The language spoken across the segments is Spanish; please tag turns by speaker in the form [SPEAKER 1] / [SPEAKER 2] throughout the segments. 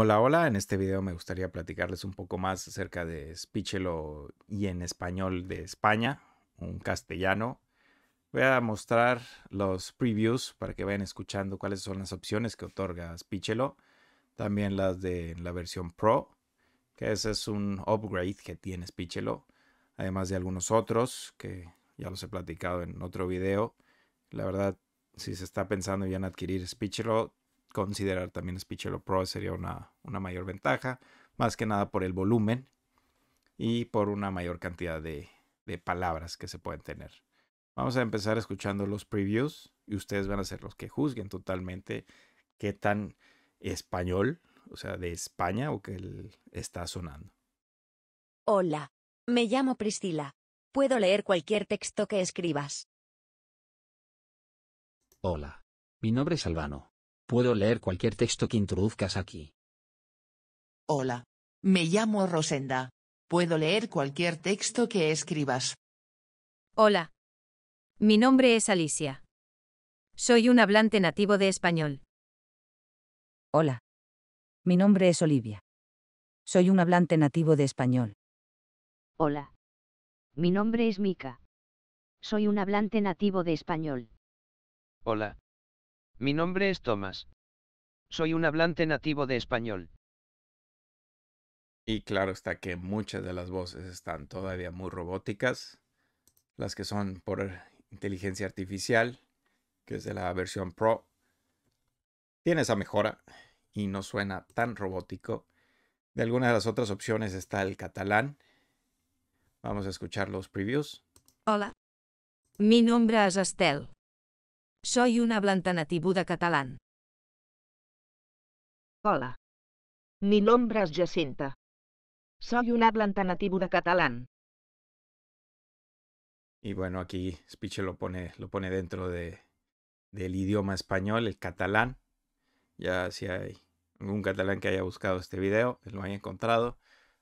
[SPEAKER 1] Hola, hola, en este video me gustaría platicarles un poco más acerca de Spichelo y en español de España, un castellano. Voy a mostrar los previews para que vayan escuchando cuáles son las opciones que otorga Spichelo. También las de la versión Pro, que ese es un upgrade que tiene Spichelo. Además de algunos otros que ya los he platicado en otro video. La verdad, si se está pensando ya en adquirir Spichelo, considerar también Speechelo Pro sería una, una mayor ventaja, más que nada por el volumen y por una mayor cantidad de, de palabras que se pueden tener. Vamos a empezar escuchando los previews y ustedes van a ser los que juzguen totalmente qué tan español, o sea, de España o que él está sonando. Hola, me llamo Priscila. Puedo leer cualquier texto que escribas. Hola, mi nombre es Albano. Puedo leer cualquier texto que introduzcas aquí. Hola. Me llamo Rosenda. Puedo leer cualquier texto que escribas. Hola. Mi nombre es Alicia. Soy un hablante nativo de español. Hola. Mi nombre es Olivia. Soy un hablante nativo de español. Hola. Mi nombre es Mika. Soy un hablante nativo de español. Hola. Mi nombre es Tomás. Soy un hablante nativo de español. Y claro está que muchas de las voces están todavía muy robóticas, las que son por inteligencia artificial, que es de la versión Pro, tiene esa mejora y no suena tan robótico. De alguna de las otras opciones está el catalán. Vamos a escuchar los previews. Hola, mi nombre es Estel. Soy una planta de catalán. Hola. Mi nombre es Jacinta. Soy una planta de catalán. Y bueno, aquí Spiche lo pone, lo pone dentro de, del idioma español, el catalán. Ya si hay algún catalán que haya buscado este video, lo haya encontrado.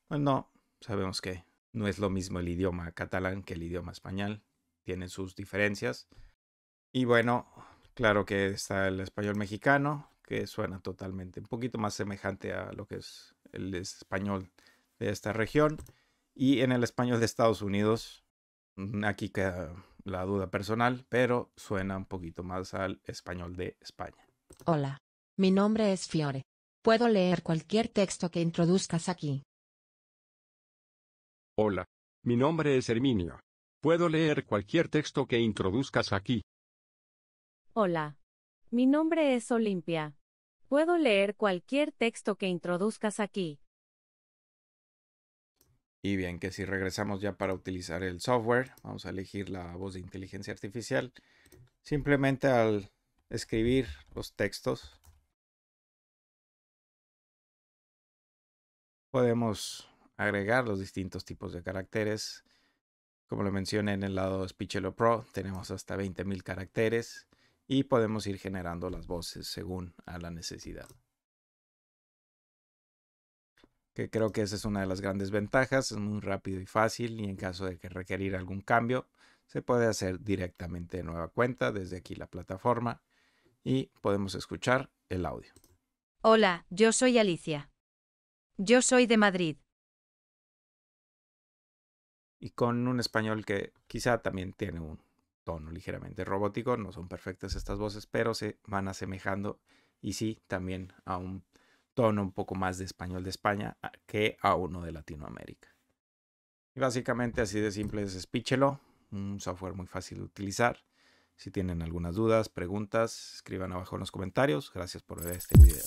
[SPEAKER 1] Pues no, sabemos que no es lo mismo el idioma catalán que el idioma español. Tienen sus diferencias. Y bueno, claro que está el español mexicano, que suena totalmente un poquito más semejante a lo que es el español de esta región. Y en el español de Estados Unidos, mm, aquí queda la duda personal, pero suena un poquito más al español de España. Hola, mi nombre es Fiore. Puedo leer cualquier texto que introduzcas aquí. Hola, mi nombre es Herminio. Puedo leer cualquier texto que introduzcas aquí. Hola. Mi nombre es Olimpia. Puedo leer cualquier texto que introduzcas aquí. Y bien, que si regresamos ya para utilizar el software, vamos a elegir la voz de inteligencia artificial. Simplemente al escribir los textos, podemos agregar los distintos tipos de caracteres. Como lo mencioné en el lado Speechelo Pro, tenemos hasta 20.000 caracteres y podemos ir generando las voces según a la necesidad. Que creo que esa es una de las grandes ventajas, es muy rápido y fácil y en caso de que requerir algún cambio, se puede hacer directamente de nueva cuenta desde aquí la plataforma y podemos escuchar el audio. Hola, yo soy Alicia. Yo soy de Madrid. Y con un español que quizá también tiene un tono ligeramente robótico. No son perfectas estas voces, pero se van asemejando y sí, también a un tono un poco más de español de España ah, que a uno de Latinoamérica. Y básicamente así de simple es Speechelo, un software muy fácil de utilizar. Si tienen algunas dudas, preguntas, escriban abajo en los comentarios. Gracias por ver este video.